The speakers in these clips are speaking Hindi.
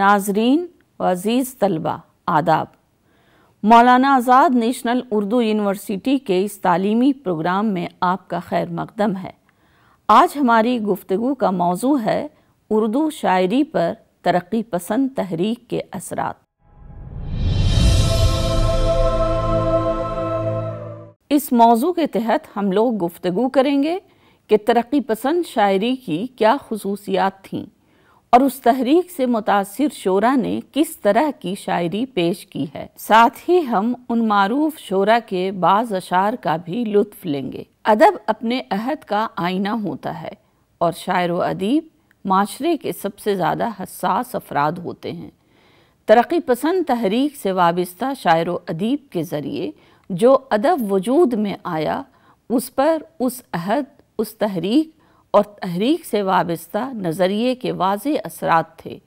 नाजरीन व अज़ीज़ तलबा आदाब मौलाना आज़ाद नेशनल उर्दू यूनिवर्सिटी के इस तालीमी प्रोग्राम में आपका खैर मकदम है आज हमारी गुफ्तु का मौजू है उर्दू शायरी पर तरक्की पसंद तहरीक के असरात इस मौजू के तहत हम लोग गुफ्तु करेंगे कि तरक्की पसंद शायरी की क्या खसूसियात थीं और उस तहरीक से मुतासर शोरा ने किस तरह की शायरी पेश की है साथ ही हम उन मरूफ शोरा के बाज़ अशार का भी लुत्फ लेंगे अदब अपने अहद का आईना होता है और शायर अदीब माशरे के सबसे ज़्यादा हसास अफराद होते हैं तरक्की पसंद तहरीक से वाबस्ता शायर अदीब के ज़रिए जो अदब वजूद में आया उस पर उस अहद उस तहरीक और तहरीक से वाबस्ता नज़रिए के वाज असरात थे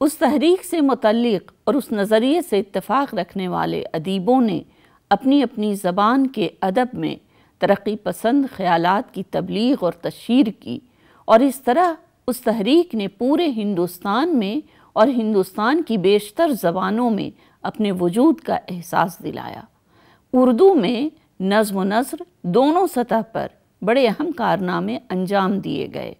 उस तहरीक से मतलक़ और उस नज़रिए से इतफाक़ रखने वाले अदीबों ने अपनी अपनी ज़बान के अदब में तरक्की पसंद ख्याल की तबलीग और तशहर की और इस तरह उस तहरीक ने पूरे हिंदुस्तान में और हिंदुस्तान की बेशतर ज़बानों में अपने वजूद का एहसास दिलाया उर्दू में नज़म नसर दोनों सतह पर बड़े अहम कारनामे अंजाम दिए गए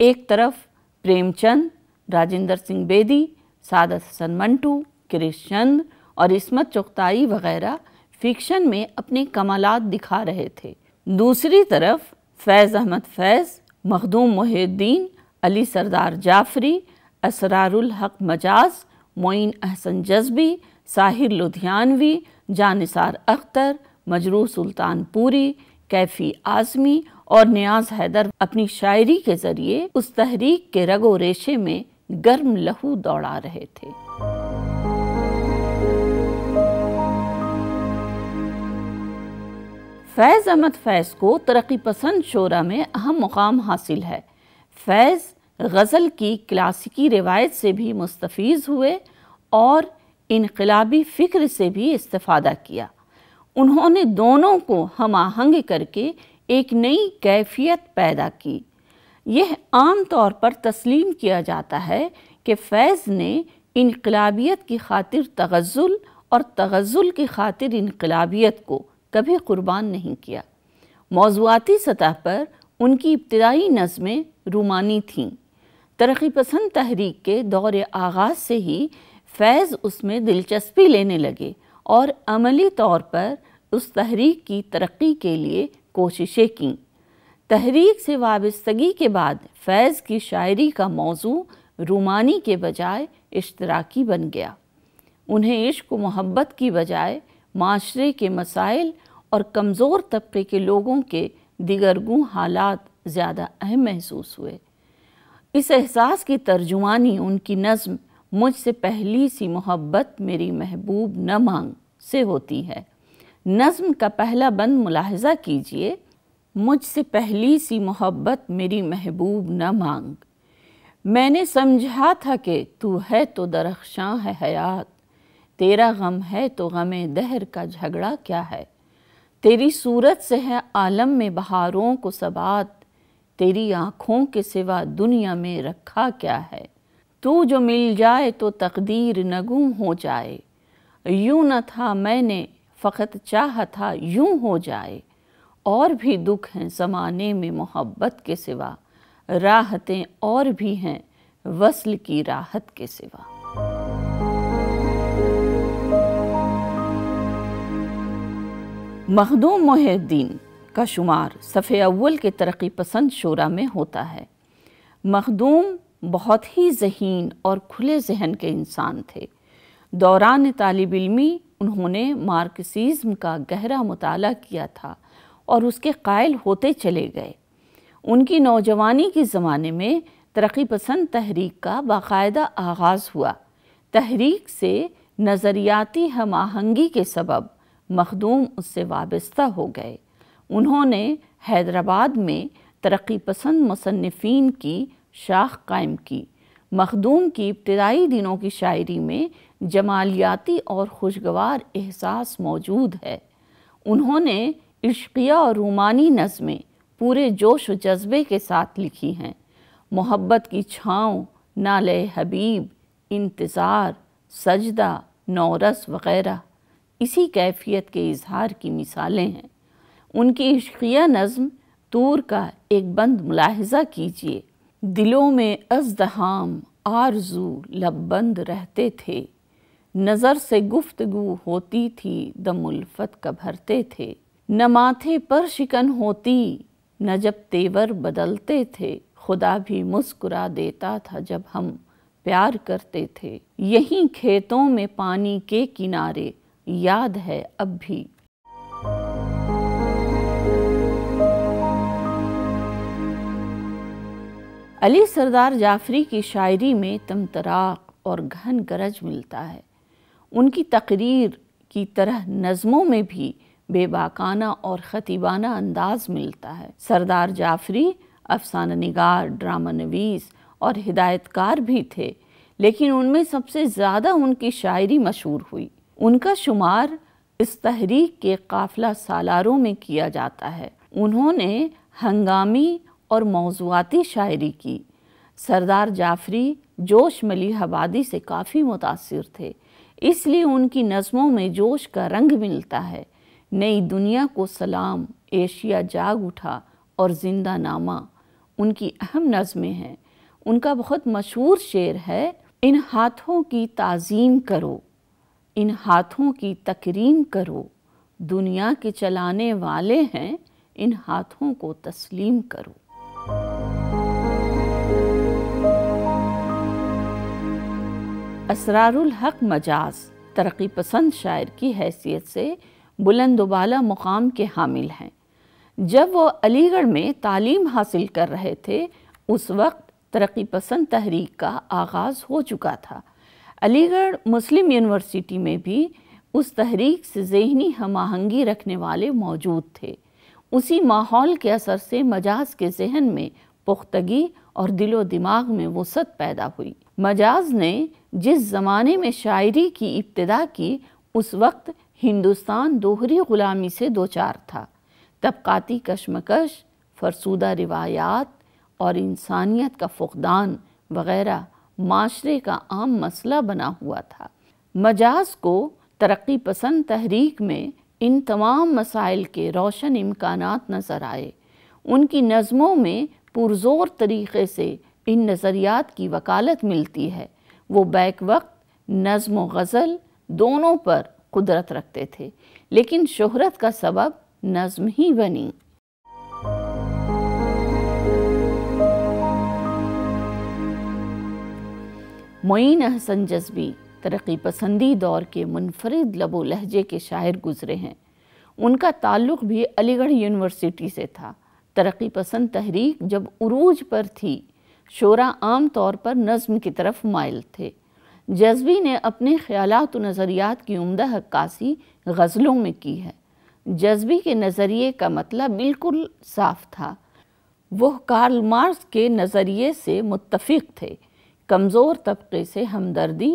एक तरफ प्रेमचंद राजेंद्र सिंह बेदी सादत हसन मंटू चंद और इसमत चुगताई वगैरह फिक्शन में अपने कमालात दिखा रहे थे दूसरी तरफ फैज़ अहमद फैज़ मखदूम मुहिद्दीन अली सरदार जाफरी असरारुल हक मजाज मोइन अहसन जज्बी साहिर लुधियानवी जानिसार अख्तर मजरू सुल्तान पूरी कैफी आजमी और न्याज हैदर अपनी शायरी के ज़रिए उस तहरीक के रगो रेशे में गर्म लहू दौड़ा रहे थे फैज़ अहमद फैज़ को तरक्की पसंद शोरा में अहम मुकाम हासिल है फैज़ गज़ल की क्लासिकी रिवायत से भी मुस्तफ़ हुए और इनकलाबी फ़िक्र से भी इस्ता किया उन्होंने दोनों को हम आहंग करके एक नई कैफियत पैदा की यह आम तौर पर तस्लीम किया जाता है कि फैज़ ने इनकलाबियत की खातिर तगज़ुल और तगज़ुल की खातिर इनकलाबियत को कभी कुर्बान नहीं किया मौजूदी सतह पर उनकी इब्तदाई नज़में रूमानी थीं तरक्की पसंद तहरीक के दौर आगाज़ से ही फैज़ उसमें दिलचस्पी लेने लगे और अमली तौर पर उस तहरीक की तरक्की के लिए कोशिशें कें तहरीक से वाबस्तगी के बाद फैज़ की शायरी का मौजू रूमानी के बजाय इश्तराकी बन गया उन्हें इश्क मोहब्बत की बजाय माशरे के मसाइल और कमज़ोर तबके के लोगों के दिगरगू हालात ज़्यादा अहम महसूस हुए इस एहसास की तर्जुमानी उनकी नज़म मुझसे पहली सी मोहब्बत मेरी महबूब न मांग से होती है नज़म का पहला बंद मुलाहजा कीजिए मुझसे पहली सी मोहब्बत मेरी महबूब न मांग मैंने समझा था कि तू है तो दरख्शां है हयात तेरा गम है तो गम दहर का झगड़ा क्या है तेरी सूरत से है आलम में बहारों को सबात तेरी आँखों के सिवा दुनिया में रखा क्या है तू जो मिल जाए तो तकदीर न हो जाए यूं न था मैंने फ़कत चाह था यूं हो जाए और भी दुख हैं ज़माने में मोहब्बत के सिवा राहतें और भी हैं वसल की राहत के सिवा मखदूम मोहद्दीन का शुमार सफ़े अव्वल के तरक्की पसंद शोरा में होता है मखदूम बहुत ही जहीन और खुले जहन के इंसान थे दौरान तालब इलमी उन्होंने मार्क्सिज्म का गहरा मताल किया था और उसके कायल होते चले गए उनकी नौजवानी के ज़माने में तरक्की पसंद तहरीक का बाकायदा आगाज़ हुआ तहरीक से नज़रियाती हम आहंगी के सबब मखदूम उससे वाबस्ता हो गए उन्होंने हैदराबाद में तरक्की पसंद मुसनफिन की शाख कायम की मखदूम की इब्तदाई दिनों की शायरी में जमालियाती और खुशगवार एहसास मौजूद है उन्होंने इश्किया और रूमानी नज़में पूरे जोश व जज्बे के साथ लिखी हैं मोहब्बत की छाँव नाल हबीब इंतज़ार सजदा नौरस वगैरह इसी कैफियत के इजहार की मिसालें हैं उनकी इश्किया नज़म तूर का एक बंद मुलाहजा कीजिए दिलों में अजदहाम आरजू लबंद रहते थे नज़र से गुफ्तगु होती थी दमुल्फत कभरते थे न माथे पर शिकन होती न जब तेवर बदलते थे खुदा भी मुस्कुरा देता था जब हम प्यार करते थे यहीं खेतों में पानी के किनारे याद है अब भी अली सरदार जाफरी की शायरी में तमतराक और घन गरज मिलता है उनकी तकरीर की तरह नज़मों में भी बेबाकाना और ख़तीबाना अंदाज मिलता है सरदार जाफरी अफसाना नगार ड्रामा नवीस और हिदायतकार भी थे लेकिन उनमें सबसे ज़्यादा उनकी शायरी मशहूर हुई उनका शुमार इस तहरीक के काफिला सालारों में किया जाता है उन्होंने हंगामी और मौजूदी शायरी की सरदार जाफरी जोश मली हबादी से काफ़ी मुतासर थे इसलिए उनकी नज़मों में जोश का रंग मिलता है नई दुनिया को सलाम एशिया जाग उठा और जिंदा नामा उनकी अहम नज़में हैं उनका बहुत मशहूर शेर है इन हाथों की ताज़ीम करो इन हाथों की तकरीम करो दुनिया के चलाने वाले हैं इन हाथों को तस्लीम करो असरारुल हक मजाज तरक्की पसंद शायर की हैसियत से बुलंदबाला मुकाम के हामिल हैं जब वो अलीगढ़ में तालीम हासिल कर रहे थे उस वक्त तरक्की पसंद तहरीक का आगाज़ हो चुका था अलीगढ़ मुस्लिम यूनिवर्सिटी में भी उस तहरीक से जहनी हम आहंगी रखने वाले मौजूद थे उसी माहौल के असर से मजाज के जहन में पुख्तगी और दिलो दिमाग में वसत पैदा हुई मजाज ने जिस ज़माने में शायरी की इब्तदा की उस वक्त हिंदुस्तान दोहरी ग़ुलामी से दोचार था तबकाती कशमकश फरसूदा रिवायात और इंसानियत का फुकदान वगैरह माशरे का आम मसला बना हुआ था मजाज को तरक्की पसंद तहरीक में इन तमाम मसाइल के रोशन इम्कान नज़र आए उनकी नज़मों में पुरजोर तरीक़े से इन नज़रियात की वकालत मिलती है वो बैक वक्त नज़म गज़ल दोनों पर कुदरत रखते थे लेकिन शोहरत का सबब नज़म ही बनी मोइन अहसन जज्बी तरक्की पसंदी दौर के मुनफरद लबो लहजे के शायर गुज़रे हैं उनका ताल्लुक़ भी अलीगढ़ यूनिवर्सिटी से था तरक्की पसंद तहरीक जब उरूज पर थी शोरा आम तौर पर नज्म की तरफ मायल थे जज्बी ने अपने ख्याल व नज़रियात की उम्दा हक्कासी गज़लों में की है जज्बी के नज़रिए का मतलब बिल्कुल साफ था वह कार्ल मार्क्स के नज़रिए से मुतफ़ थे कमज़ोर तबके से हमदर्दी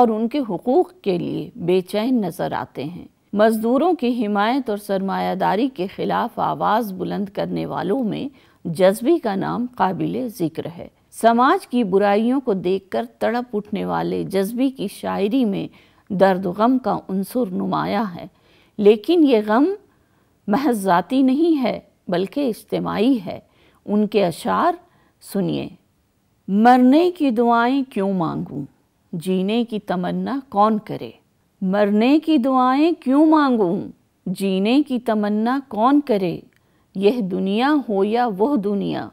और उनके हकूक़ के लिए बेचैन नज़र आते हैं मज़दूरों की हिमायत और सरमायादारी के ख़िलाफ़ आवाज़ बुलंद करने वालों में जज्बी का नाम काबिल ज़िक्र है समाज की बुराइयों को देखकर तड़प उठने वाले जज्बी की शायरी में दर्द गम का अनसर नुमाया है लेकिन ये गम महज नहीं है बल्कि इज्तमाही है उनके अशार सुनिए मरने की दुआएं क्यों मांगूं जीने की तमन्ना कौन करे मरने की दुआएं क्यों मांगूं जीने की तमन्ना कौन करे यह दुनिया हो या वह दुनिया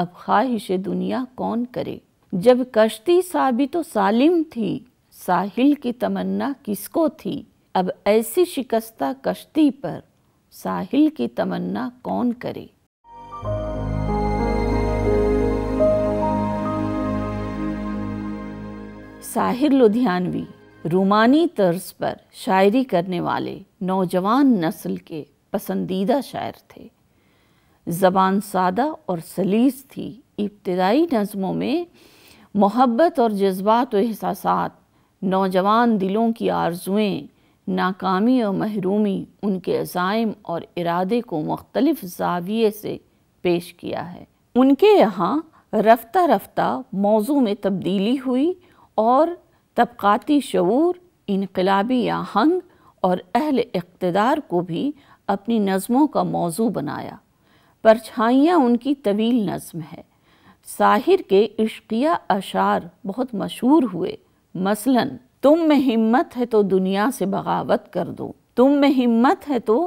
अब ख्वाहिश दुनिया कौन करे जब कश्ती साबित तो सालिम थी साहिल की तमन्ना किसको थी अब ऐसी शिकस्ता कश्ती पर साहिल की तमन्ना कौन करे साहिर लुधियानवी रूमानी तर्ज पर शायरी करने वाले नौजवान नस्ल के पसंदीदा शायर थे ज़बान सादा और सलीस थी इब्तदाई नज़मों में मोहब्बत और जज्बात व एहसास नौजवान दिलों की आरजुएँ नाकामी और महरूमी उनके अज़ाइम और इरादे को मुख्तलफ़ जाविये से पेश किया है उनके यहाँ रफ्ता रफ्ता मौजू में तब्दीली हुई और तबक़ाती शूर इनकलाबी आहंग और अहल इकतदार को भी अपनी नज़मों का मौजू बनाया परछाइयाँ उनकी तवील नज्म है साहिर के इश्किया अशार बहुत मशहूर हुए मसलन तुम में हिम्मत है तो दुनिया से बगावत कर दो तुम में हिम्मत है तो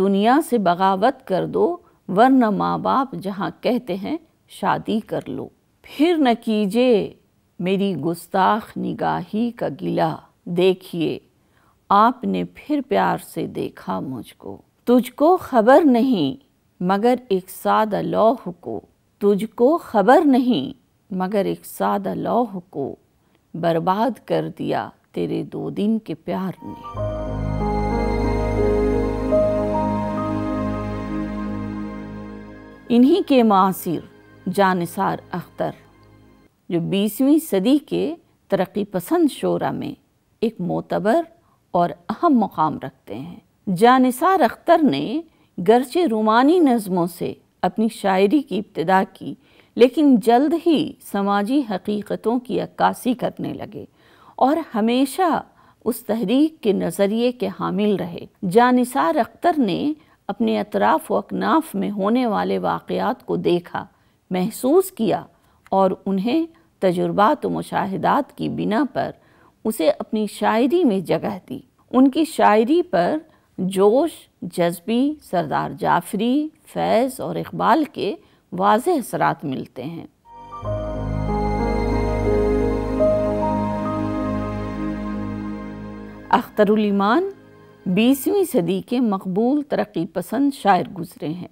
दुनिया से बगावत कर दो वरना माँ बाप जहाँ कहते हैं शादी कर लो फिर न कीजिए मेरी गुस्ताख निगाही का गिला देखिए आपने फिर प्यार से देखा मुझको तुझको खबर नहीं मगर एक सादा लौह को तुझको खबर नहीं मगर एक सादा लौह को बर्बाद कर दिया तेरे दो दिन के प्यार ने इन्हीं के मासिर जानसार अख्तर जो बीसवीं सदी के तरक्की पसंद शोरा में एक मोतबर और अहम मुकाम रखते हैं जानसार अख्तर ने गरचे रूमानी नज़मों से अपनी शायरी की इब्तदा की लेकिन जल्द ही समाजी हकीकतों की अक्कासी करने लगे और हमेशा उस तहरीक के नज़रिए के हामिल रहे जानिसार अख्तर ने अपने अतराफ़ व अकनाफ में होने वाले वाक़ात को देखा महसूस किया और उन्हें तजुर्बात व मुशाहदात की बिना पर उसे अपनी शायरी में जगह दी उनकी शायरी पर जोश जज्बी सरदार जाफरी फैज़ और इकबाल के वाज असरात मिलते हैं अख्तरुलमान बीसवीं सदी के मकबूल तरक्की पसंद शायर गुज़रे हैं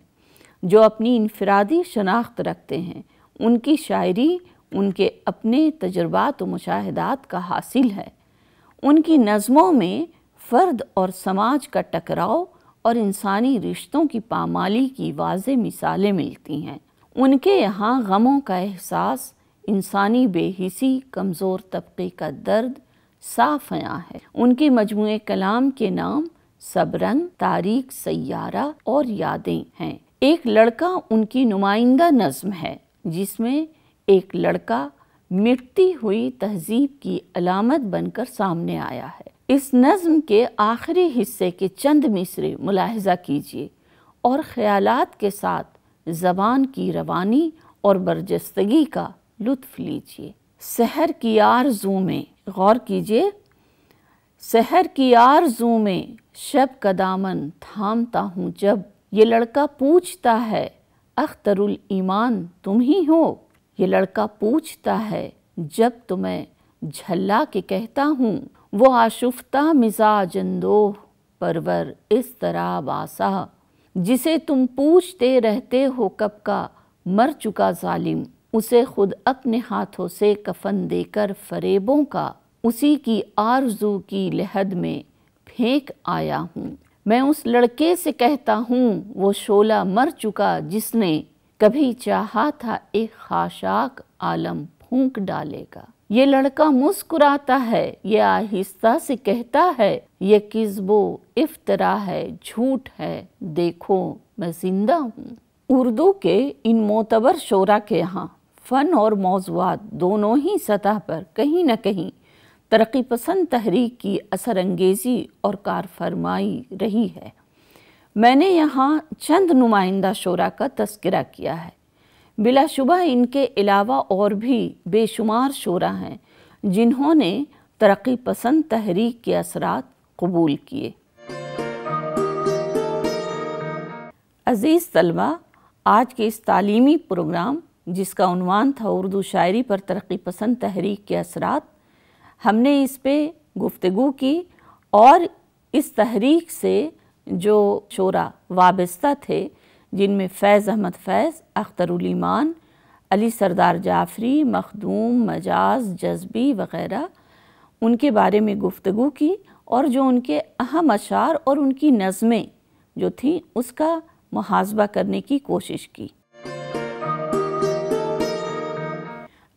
जो अपनी इनफरादी शनाख्त रखते हैं उनकी शायरी उनके अपने तजर्बात व मुशाहदात का हासिल है उनकी नज़मों में फ़र्द और समाज का टकराव और इंसानी रिश्तों की पामाली की वाज मिसालें मिलती हैं उनके यहाँ गमों का एहसास इंसानी बेहिसी कमज़ोर तबके का दर्द साफ आया है उनके मजमू कलाम के नाम सबरंग तारीख सैारा और यादें हैं एक लड़का उनकी नुमाइंदा नज्म है जिसमें एक लड़का मिटती हुई तहजीब की अलामत बनकर सामने आया है इस नज़म के आखिरी हिस्से के चंद मिसरे मुलाहजा कीजिए और ख्यालात के साथ ज़बान की रवानी और बर्जस्तगी का लुत्फ़ लीजिए शहर की आर में गौर कीजिए शहर की आरजू में शब का दामन थामता हूँ जब ये लड़का पूछता है अख्तरुल ईमान तुम ही हो ये लड़का पूछता है जब तुम्हें झल्ला के कहता हूँ वो आशुफ्ता मिजाज अंदोह परवर इस तरह वासा जिसे तुम पूछते रहते हो कब का मर चुका जालिम उसे खुद अपने हाथों से कफन देकर फरेबों का उसी की आरजू की लहद में फेंक आया हूँ मैं उस लड़के से कहता हूँ वो शोला मर चुका जिसने कभी चाहा था एक खाशाक आलम फूंक डालेगा ये लड़का मुस्कुराता है ये आहिस्ता से कहता है ये किस्बो इफ्तरा है झूठ है देखो मैं जिंदा हूँ उर्दू के इन मोतबर शोरा के यहाँ फ़न और मौजूद दोनों ही सतह पर कहीं ना कहीं तरक्की पसंद तहरीक की असर अंगेज़ी और कार फरमाई रही है मैंने यहाँ चंद नुमाइंदा शोरा का तस्करा किया है बिलाशुबा इनके अलावा और भी बेशुमार शोरा हैं जिन्होंने तरक्की पसंद तहरीक के असरात कबूल किए अज़ीज़ तलबा आज के इस तालीमी प्रोग्राम जिसका उनवान था उर्दू शायरी पर तरक्की पसंद तहरीक के असरात हमने इस पर गुफ्तु की और इस तहरीक से जो शोरा वाबस्ता थे जिनमें फैज़ अहमद फैज़ अख्तरुलीमान अली सरदार जाफरी मखदूम मजाज जज्बी वग़ैरह उनके बारे में गुफ्तु की और जो उनके अहम अशार और उनकी नज़में जो थीं उसका मुहासबा करने की कोशिश की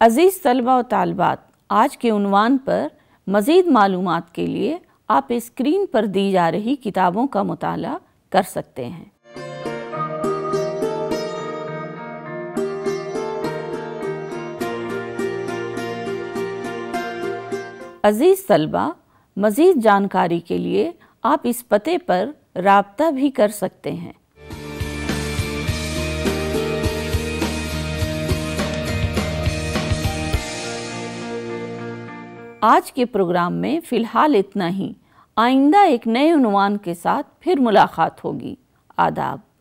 अज़ीज़ तलबा और तालबात आज के उनवान पर मज़ीद मालूम के लिए आप स्क्रीन पर दी जा रही किताबों का मताल कर सकते हैं अजीज़ तलबा मज़ीद जानकारी के लिए आप इस पते पर रबता भी कर सकते हैं आज के प्रोग्राम में फ़िलहाल इतना ही आइंदा एक नए उनवान के साथ फिर मुलाकात होगी आदाब